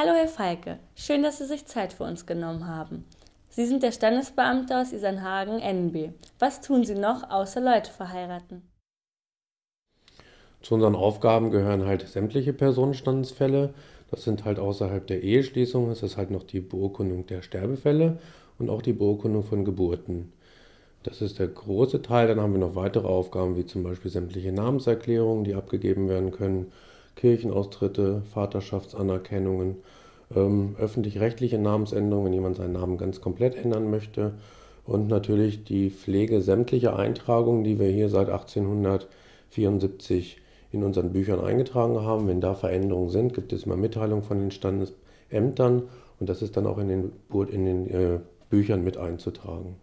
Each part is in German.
Hallo, Herr Falke. Schön, dass Sie sich Zeit für uns genommen haben. Sie sind der Standesbeamte aus Isernhagen, NB. Was tun Sie noch, außer Leute verheiraten? Zu unseren Aufgaben gehören halt sämtliche Personenstandesfälle. Das sind halt außerhalb der Eheschließung, es ist halt noch die Beurkundung der Sterbefälle und auch die Beurkundung von Geburten. Das ist der große Teil. Dann haben wir noch weitere Aufgaben, wie zum Beispiel sämtliche Namenserklärungen, die abgegeben werden können Kirchenaustritte, Vaterschaftsanerkennungen, ähm, öffentlich-rechtliche Namensänderungen, wenn jemand seinen Namen ganz komplett ändern möchte und natürlich die Pflege sämtlicher Eintragungen, die wir hier seit 1874 in unseren Büchern eingetragen haben. Wenn da Veränderungen sind, gibt es immer Mitteilungen von den Standesämtern und das ist dann auch in den, in den äh, Büchern mit einzutragen.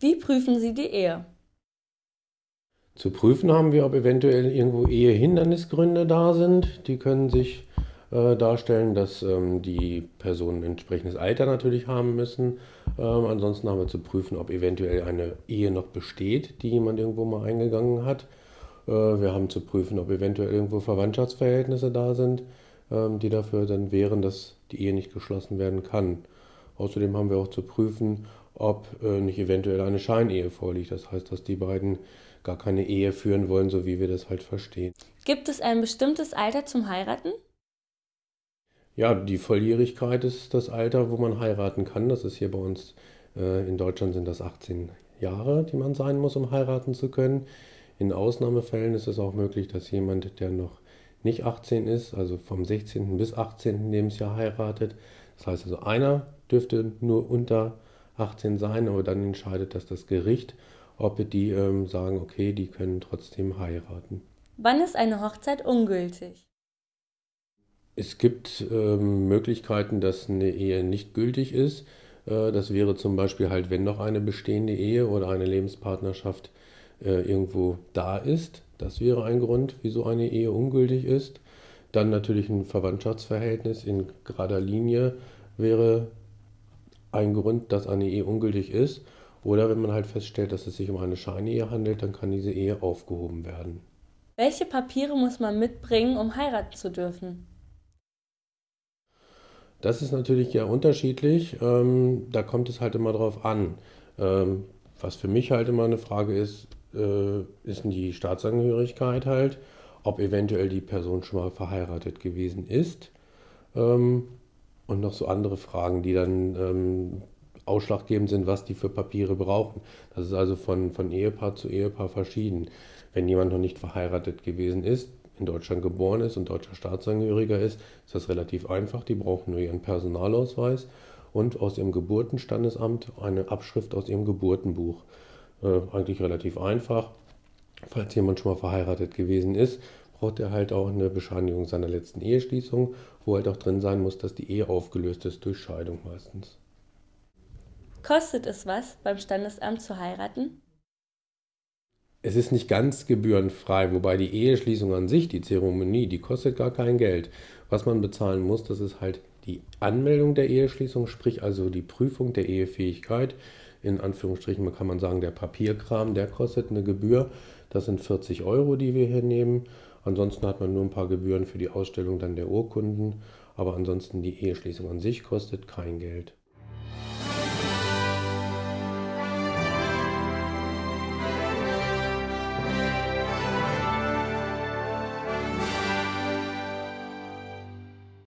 Wie prüfen Sie die Ehe? Zu prüfen haben wir, ob eventuell irgendwo Ehehindernisgründe da sind. Die können sich äh, darstellen, dass ähm, die Personen entsprechendes Alter natürlich haben müssen. Ähm, ansonsten haben wir zu prüfen, ob eventuell eine Ehe noch besteht, die jemand irgendwo mal eingegangen hat. Äh, wir haben zu prüfen, ob eventuell irgendwo Verwandtschaftsverhältnisse da sind, ähm, die dafür dann wären, dass die Ehe nicht geschlossen werden kann. Außerdem haben wir auch zu prüfen, ob äh, nicht eventuell eine Scheinehe vorliegt. Das heißt, dass die beiden gar keine Ehe führen wollen, so wie wir das halt verstehen. Gibt es ein bestimmtes Alter zum Heiraten? Ja, die Volljährigkeit ist das Alter, wo man heiraten kann. Das ist hier bei uns äh, in Deutschland sind das 18 Jahre, die man sein muss, um heiraten zu können. In Ausnahmefällen ist es auch möglich, dass jemand, der noch nicht 18 ist, also vom 16. bis 18. Lebensjahr heiratet. Das heißt also, einer dürfte nur unter 18 sein, aber dann entscheidet das das Gericht, ob die ähm, sagen, okay, die können trotzdem heiraten. Wann ist eine Hochzeit ungültig? Es gibt ähm, Möglichkeiten, dass eine Ehe nicht gültig ist. Äh, das wäre zum Beispiel halt, wenn noch eine bestehende Ehe oder eine Lebenspartnerschaft äh, irgendwo da ist. Das wäre ein Grund, wieso eine Ehe ungültig ist. Dann natürlich ein Verwandtschaftsverhältnis in gerader Linie wäre ein Grund, dass eine Ehe ungültig ist. Oder wenn man halt feststellt, dass es sich um eine Scheinehe handelt, dann kann diese Ehe aufgehoben werden. Welche Papiere muss man mitbringen, um heiraten zu dürfen? Das ist natürlich ja unterschiedlich. Ähm, da kommt es halt immer drauf an. Ähm, was für mich halt immer eine Frage ist, äh, ist die Staatsangehörigkeit halt, ob eventuell die Person schon mal verheiratet gewesen ist. Ähm, und noch so andere Fragen, die dann ähm, ausschlaggebend sind, was die für Papiere brauchen. Das ist also von, von Ehepaar zu Ehepaar verschieden. Wenn jemand noch nicht verheiratet gewesen ist, in Deutschland geboren ist und deutscher Staatsangehöriger ist, ist das relativ einfach. Die brauchen nur ihren Personalausweis und aus ihrem Geburtenstandesamt eine Abschrift aus ihrem Geburtenbuch. Äh, eigentlich relativ einfach. Falls jemand schon mal verheiratet gewesen ist, braucht er halt auch eine Bescheinigung seiner letzten Eheschließung, wo halt auch drin sein muss, dass die Ehe aufgelöst ist durch Scheidung meistens. Kostet es was, beim Standesamt zu heiraten? Es ist nicht ganz gebührenfrei, wobei die Eheschließung an sich, die Zeremonie, die kostet gar kein Geld. Was man bezahlen muss, das ist halt die Anmeldung der Eheschließung, sprich also die Prüfung der Ehefähigkeit, in Anführungsstrichen kann man sagen, der Papierkram, der kostet eine Gebühr. Das sind 40 Euro, die wir hier nehmen. Ansonsten hat man nur ein paar Gebühren für die Ausstellung dann der Urkunden. Aber ansonsten die Eheschließung an sich kostet kein Geld.